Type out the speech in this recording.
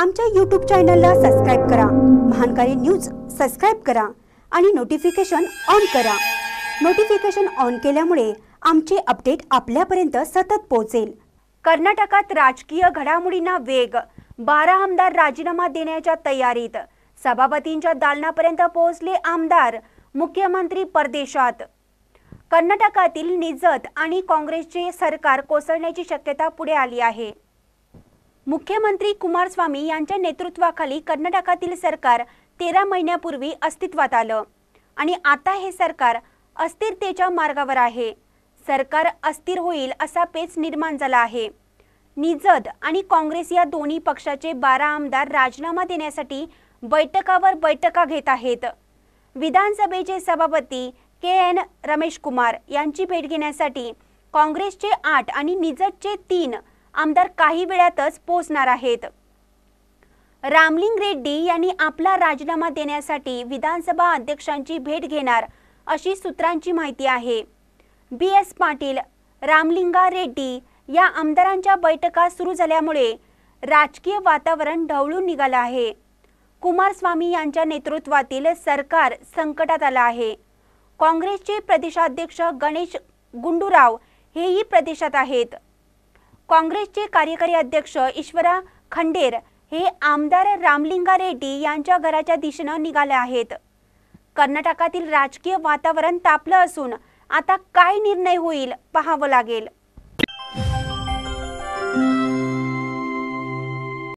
आमच्या यूट्यूब चॅनलला सबस्क्राईब करा महानकारी न्यूज सबस्क्राईब करा आणि नोटिफिकेशन ऑन करा नोटिफिकेशन ऑन केल्यामुळे आमचे अपडेट आपल्यापर्यंत सतत पोहोचेल कर्नाटकात राजकीय घडामोडींना वेग बारा आमदार राजीनामा देण्याच्या तयारीत सभापतींच्या दालनापर्यंत पोहोचले आमदार मुख्यमंत्री परदेशात कर्नाटकातील निजत आणि काँग्रेसचे सरकार कोसळण्याची शक्यता पुढे आली आहे मुख्यमंत्री कुमारस्वामी यांच्या नेतृत्वाखाली कर्नाटकातील सरकार तेरा महिन्यापूर्वी अस्तित्वात आलं आणि आता हे सरकार अस्थिरतेच्या मार्गावर आहे सरकार अस्थिर होईल असा पेच निर्माण झाला आहे निजद आणि काँग्रेस या दोन्ही पक्षाचे बारा आमदार राजीनामा देण्यासाठी बैठकावर बैठका घेत आहेत विधानसभेचे सभापती के एन रमेश कुमार यांची भेट घेण्यासाठी काँग्रेसचे आठ आणि निजदचे तीन आमदार काही वेळातच पोहोचणार आहेत रामलिंग रेड्डी यांनी आपला राजीनामा देण्यासाठी विधानसभा अध्यक्षांची भेट घेणार अशी सूत्रांची माहिती आहे बी एस पाटील रामलिंगा रेड्डी या आमदारांच्या बैठका सुरू झाल्यामुळे राजकीय वातावरण ढवळून निघालं आहे कुमारस्वामी यांच्या नेतृत्वातील सरकार संकटात आलं आहे काँग्रेसचे प्रदेशाध्यक्ष गणेश गुंडूराव हेही प्रदेशात आहेत काँग्रेसचे कार्यकारी अध्यक्ष ईश्वरा खंडेर हे आमदार रामलिंगा रेड्डी यांच्या घराच्या दिशेनं निघाले आहेत कर्नाटकातील राजकीय वातावरण तापलं असून आता काय निर्णय होईल पाहावं लागेल